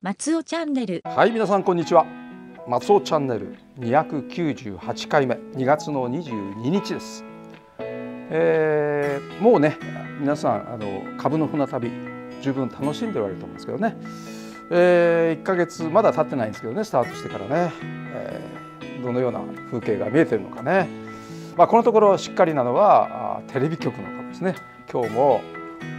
松尾チャンネルはい皆さんこんにちは松尾チャンネル298回目2月の22日です、えー、もうね皆さんあの株の船旅十分楽しんでおられると思うんですけどね、えー、1ヶ月まだ経ってないんですけどねスタートしてからね、えー、どのような風景が見えてるのかねまあこのところしっかりなのはテレビ局の株ですね今日も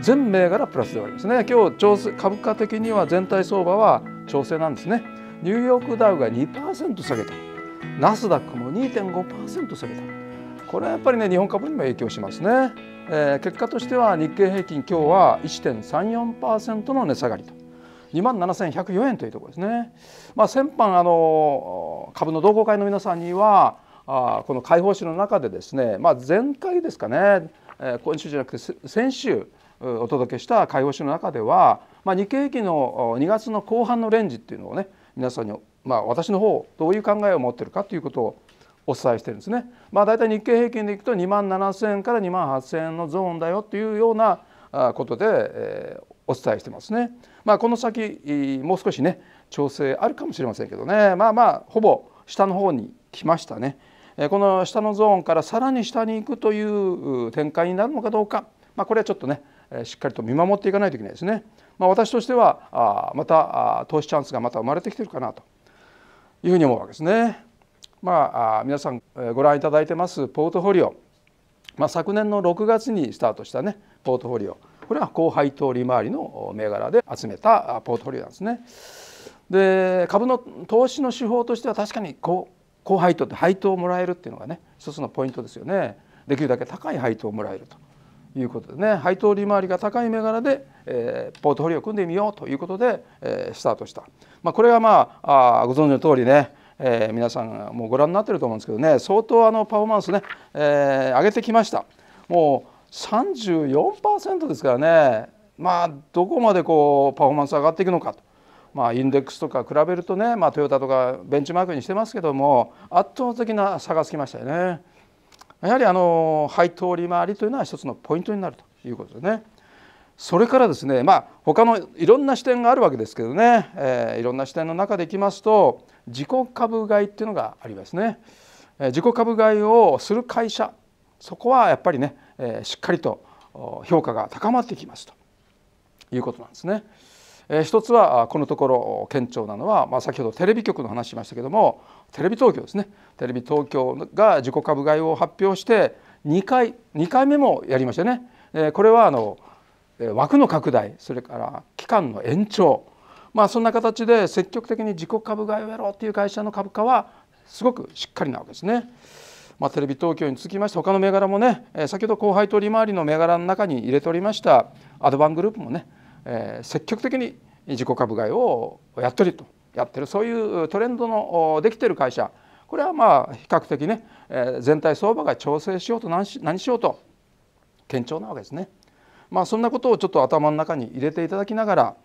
全銘柄プラスで終わりますね今日調整株価的には全体相場は調整なんですねニューヨークダウが2%下げたナスダックも2.5%下げたこれはやっぱりね日本株にも影響しますね、えー、結果としては日経平均今日は1.34%の値下がりと2万7104円というところですね、まあ、先般あの株の同好会の皆さんにはあこの開放誌の中でですね、まあ、前回ですかね、えー、今週じゃなくて先週お届けした会合誌の中では、まあ、日経平均の2月の後半のレンジっていうのをね皆さんに、まあ、私の方どういう考えを持ってるかということをお伝えしてるんですね。まあ、大体日経平均でいくと2万7,000円から2万8,000円のゾーンだよというようなことで、えー、お伝えしてますね。まあ、この先もう少しね調整あるかもしれませんけどねまあまあほぼ下の方に来ましたね。この下のゾーンからさらに下に行くという展開になるのかどうか、まあ、これはちょっとねしっかりと見守っていかないといけないですね。まあ、私としてはまた投資チャンスがまた生まれてきてるかなというふうに思うわけですね。まあ、皆さんご覧いただいてますポートフォリオ、まあ、昨年の6月にスタートしたねポートフォリオこれは高配当利回りの銘柄で集めたポートフォリオなんですね。で株の投資の手法としては確かに高高配当って配当をもらえるっていうのがね一つのポイントですよね。できるだけ高い配当をもらえるということでね配当利回りが高い銘柄で、えー、ポートフォリオを組んでみようということで、えー、スタートした、まあ、これはまああご存知の通りね、えー、皆さんもうご覧になってると思うんですけどね相当あのパフォーマンスね、えー、上げてきましたもう34%ですからねまあどこまでこうパフォーマンス上がっていくのかと。まあ、インデックスとか比べるとね、まあ、トヨタとかベンチマークにしてますけども圧倒的な差がつきましたよね。やはりあの配当利回りというのは一つのポイントになるということですね。それからですねまあ他のいろんな視点があるわけですけどね、えー、いろんな視点の中でいきますと自己株買いっていうのがありますね。えー、自己株買いをする会社そこはやっぱりね、えー、しっかりと評価が高まってきますということなんですね。え一つはこのところ顕著なのは、まあ、先ほどテレビ局の話しましたけどもテレビ東京ですねテレビ東京が自己株買いを発表して2回 ,2 回目もやりましたね。えこれはあの枠の拡大それから期間の延長まあそんな形で積極的に自己株買いをやろうという会社の株価はすごくしっかりなわけですね。まあ、テレビ東京につきまして他の銘柄もね先ほど後輩と利回りの銘柄の中に入れておりましたアドバングループもねえー、積極的に自己株買いをやってるとやってるそういうトレンドのできてる会社これはまあ比較的ね、えー、全体相場が調整しようと何し何しようと堅調なわけですね。まあ、そんなことをちょっと頭の中に入れていただきながら、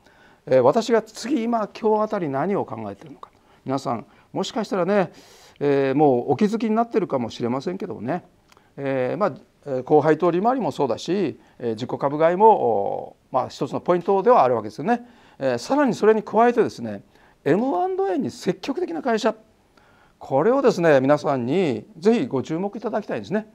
えー、私が次今今日あたり何を考えてるのか皆さんもしかしたらね、えー、もうお気づきになってるかもしれませんけどもね、えー、まあ後輩と利回りもそうだし自己株買いもまあ一つのポイントではあるわけですよね。さらにそれに加えてですね M&A に積極的な会社これをですね皆さんにぜひご注目いただきたいんですね。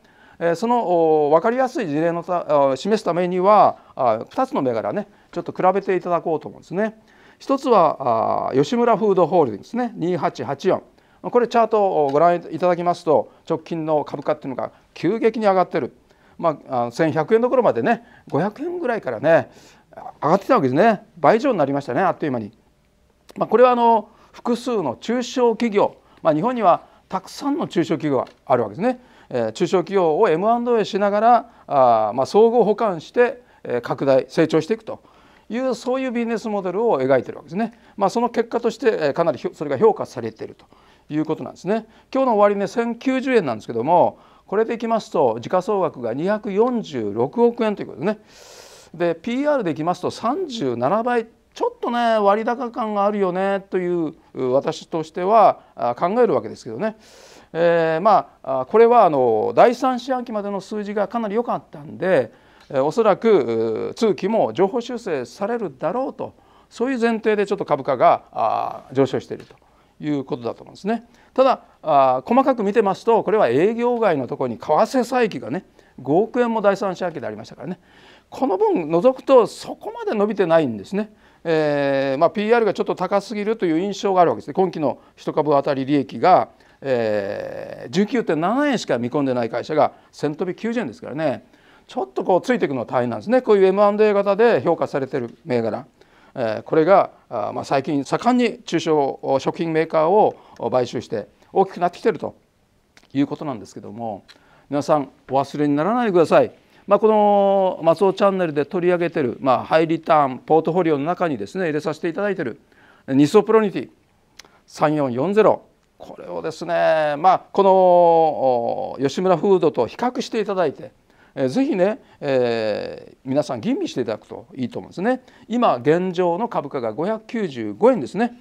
その分かりやすい事例のた示すためには2つの銘柄ねちょっと比べていただこうと思うんですね。一つは吉村フードホールディングスね2884これチャートをご覧いただきますと直近の株価っていうのが急激に上がってる、まあ、1100円どころまでね500円ぐらいからね上がってきたわけですね倍以上になりましたねあっという間に。まあ、これはあの複数の中小企業、まあ、日本にはたくさんの中小企業があるわけですね。中小企業を M&A しながらあ、まあ、総合補完して拡大成長していくというそういうビジネスモデルを描いてるわけですね。まあ、その結果としてかなりそれが評価されていると。いうことなんですね。今日の終値1090円なんですけどもこれでいきますと時価総額が246億円ということでねで PR でいきますと37倍ちょっとね割高感があるよねという私としては考えるわけですけどね、えー、まあこれはあの第3四半期までの数字がかなり良かったんでおそらく通期も情報修正されるだろうとそういう前提でちょっと株価が上昇していると。いうことだと思うんですね。ただあ細かく見てますとこれは営業外のところに為替差益がね5億円も第三者半期でありましたからねこの分除くとそこまで伸びてないんですね。えーまあ、PR がちょっと高すぎるという印象があるわけですね今期の1株当たり利益が、えー、19.7円しか見込んでない会社が1000飛び90円ですからねちょっとこうついていくのは大変なんですねこういう M&A 型で評価されてる銘柄、えー、これがあまあ、最近盛んに中小食品メーカーを買収して大きくなってきてるということなんですけども皆さんお忘れにならないでください。まあ、この松尾チャンネルで取り上げてる、まあ、ハイリターンポートフォリオの中にですね入れさせていただいてるニソプロニティ3440これをですね、まあ、この吉村フードと比較していただいてぜひね、えー、皆さん吟味していただくといいと思うんですね。今現状の株価が595円ですね。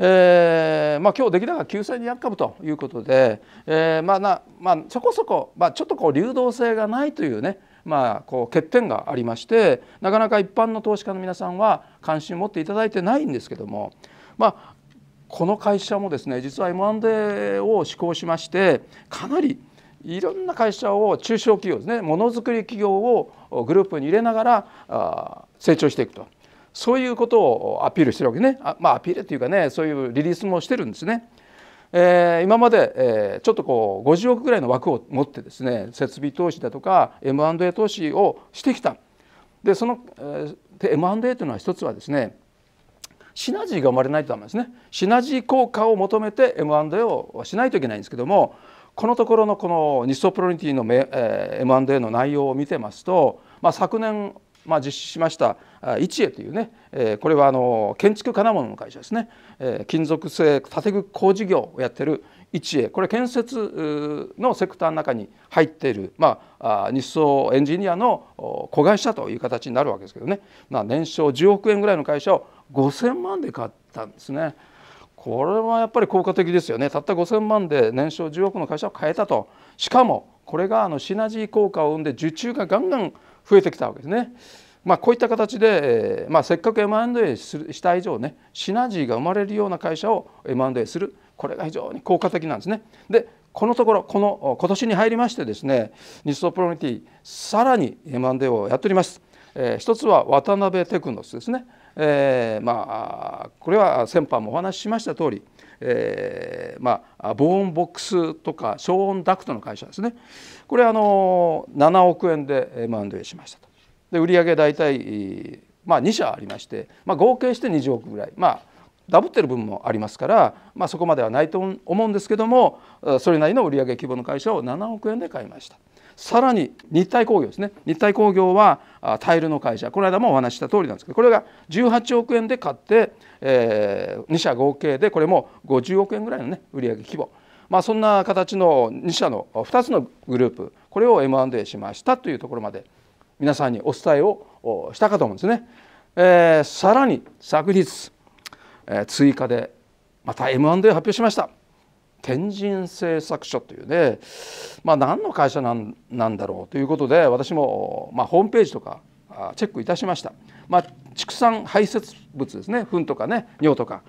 えーまあ、今日出来高9200株ということで、えーまあなまあ、そこそこ、まあ、ちょっとこう流動性がないというね、まあ、こう欠点がありましてなかなか一般の投資家の皆さんは関心を持っていただいてないんですけども、まあ、この会社もですね実は M&A を施行しましてかなりいろんな会社を中小企業ですねものづくり企業をグループに入れながら成長していくとそういうことをアピールしてるわけねあまあアピールというかねそういうリリースもしてるんですね。えー、今まで、えー、ちょっとこう50億ぐらいの枠を持ってですね設備投資だとか M&A 投資をしてきたでその、えー、M&A というのは一つはですねシナジーが生まれないとダメですねシナジー効果を求めて M&A をしないといけないんですけどもこのところのこの日ソプロニティの M&A の内容を見てますと、まあ、昨年まあ、実施しました一恵というね、えこれはあの建築金物の会社ですね、え金属製建具工事業をやってる一恵これ建設のセクターの中に入っている、まあ、日ソエンジニアの子会社という形になるわけですけどね、まあ、年商10億円ぐらいの会社を5000万で買ったんですね。これはやっぱり効果的ですよねたった5,000万で年商10億の会社を変えたとしかもこれがあのシナジー効果を生んで受注がガンガン増えてきたわけですね。まあ、こういった形で、まあ、せっかく M&A した以上ねシナジーが生まれるような会社を M&A するこれが非常に効果的なんですね。でこのところこの今年に入りましてですね日ソプロミティさらに M&A をやっております。えー、一つは渡辺テクノスですね、えー、まこれは先般もお話ししました通り、えー、まあ、防音ボックスとか消音ダクトの会社ですねこれあの7億円でマウドへしましたとで売上大体、まあ、2社ありまして、まあ、合計して20億ぐらい、まあ、ダブってる分もありますから、まあ、そこまではないと思うんですけどもそれなりの売上規模の会社を7億円で買いました。さらに日体工業ですね日体工業はタイルの会社この間もお話した通りなんですけどこれが18億円で買って、えー、2社合計でこれも50億円ぐらいのね売上規模まあ、そんな形の2社の2つのグループこれを M&A しましたというところまで皆さんにお伝えをしたかと思うんですね。えー、さらに昨日、えー、追加でまた M&A を発表しました。天神製作所というね、まあ、何の会社なんなんだろうということで私も、まあ、ホームページとかチェックいたしました、まあ、畜産排泄物ですね糞とかね尿とか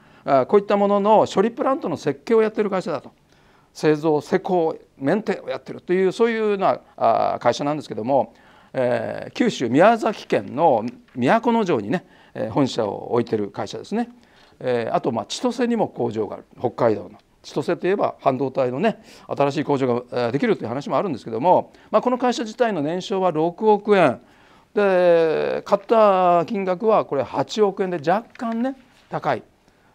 こういったものの処理プラントの設計をやってる会社だと製造施工メンテをやってるというそういうような会社なんですけども、えー、九州宮崎県の都城にね本社を置いてる会社ですね、えー、あとまあ千歳にも工場がある北海道の。千歳といえば半導体のね新しい工場ができるという話もあるんですけども、まあ、この会社自体の年商は6億円で買った金額はこれ8億円で若干ね高い、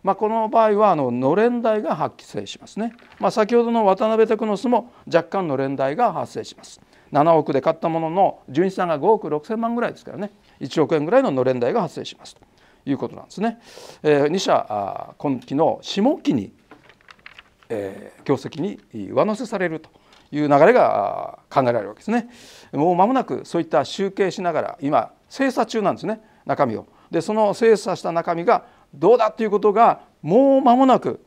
まあ、この場合はあののれん代が発生しますね、まあ、先ほどの渡辺テクノスも若干のれん代が発生します7億で買ったものの純資産が5億6千万ぐらいですからね1億円ぐらいののれん代が発生しますということなんですね。えー、2社今期の下期にえー、業績に上乗せされるという流れが考えられるわけですね。もう間もなくそういった集計しながら今精査中なんですね中身を。でその精査した中身がどうだということがもう間もなく、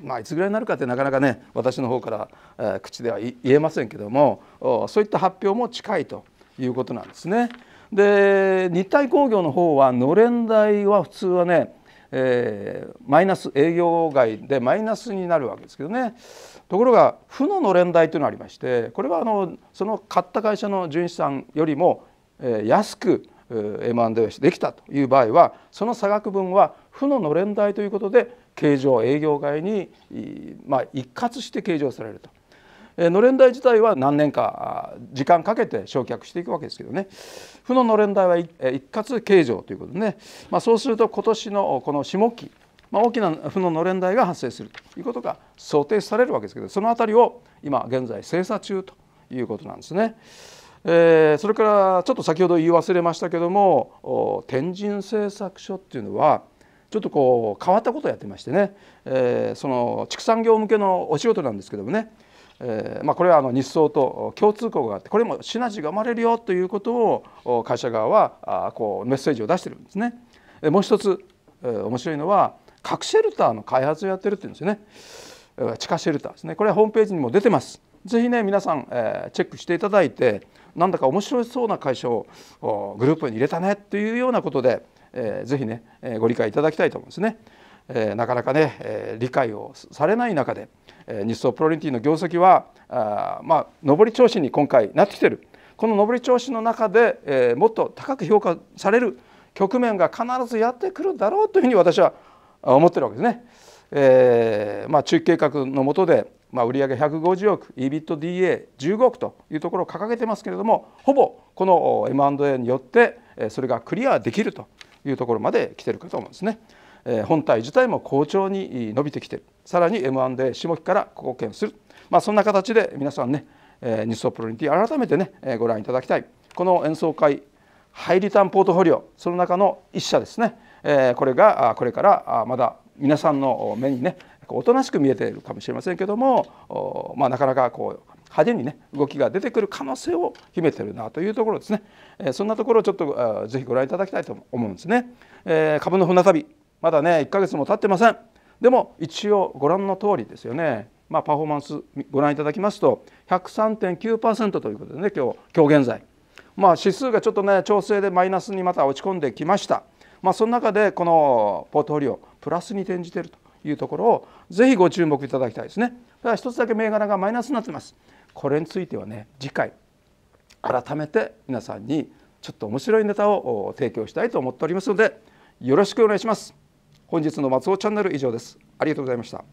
まあ、いつぐらいになるかってなかなかね私の方から、えー、口では言えませんけどもそういった発表も近いということなんですね。で日体工業の方はのれん台は普通はねえー、マイナス営業外でマイナスになるわけですけどねところが負ののれん代というのがありましてこれはあのその買った会社の純資産よりも、えー、安く M&A をできたという場合はその差額分は負ののれん代ということで経常営業外に、まあ、一括して計上されるとのれん台自体は何年か時間かけて焼却していくわけですけどね負ののれん台は一括計上ということでね、まあ、そうすると今年のこの下期、まあ、大きな負ののれん台が発生するということが想定されるわけですけどその辺りを今現在精査中ということなんですね。えー、それからちょっと先ほど言い忘れましたけども天神製作所っていうのはちょっとこう変わったことをやってましてね、えー、その畜産業向けのお仕事なんですけどもねえーまあ、これはあの日総と共通項があってこれもシナジーが生まれるよということを会社側はあこうメッセージを出してるんですね。もう一つ、えー、面白いのは核シェルターの開発をやってるっていうんですよね、えー、地下シェルターですねこれはホームページにも出てます。ぜひね皆さん、えー、チェックしていただいてなんだか面白そうな会社をグループに入れたねというようなことで、えー、ぜひね、えー、ご理解いただきたいと思うんですね。えー、なかなかね、えー、理解をされない中で、えー、日ソプロリンティの業績はあまあ上り調子に今回なってきてるこの上り調子の中で、えー、もっと高く評価される局面が必ずやってくるだろうというふうに私は思ってるわけですね。えーまあ、中期計画の下で、まあ、売上150億 EBITDA15 億というところを掲げてますけれどもほぼこの M&A によってそれがクリアできるというところまで来てるかと思うんですね。本体自体も好調に伸びてきているさらに M&A 下期から貢献する、まあ、そんな形で皆さんねニュースオプロニティ改めてねご覧いただきたいこの演奏会ハイリターンポートフォリオその中の1社ですねこれがこれからまだ皆さんの目にねおとなしく見えているかもしれませんけども、まあ、なかなかこう派手にね動きが出てくる可能性を秘めてるなというところですね、えそんなところをちょっと、えー、ぜひご覧いただきたいと思うんですね、え株の船旅まだね1ヶ月も経ってませんでも一応ご覧の通りですよね、まあ、パフォーマンスご覧いただきますと103.9%ということでね今日今日現在、まあ、指数がちょっとね調整でマイナスにまた落ち込んできました、まあ、その中でこのポートフォリオプラスに転じているというところをぜひご注目いただきたいですねただ一つだけ銘柄がマイナスになってますこれについてはね次回改めて皆さんにちょっと面白いネタを提供したいと思っておりますのでよろしくお願いします。本日の松尾チャンネル以上ですありがとうございました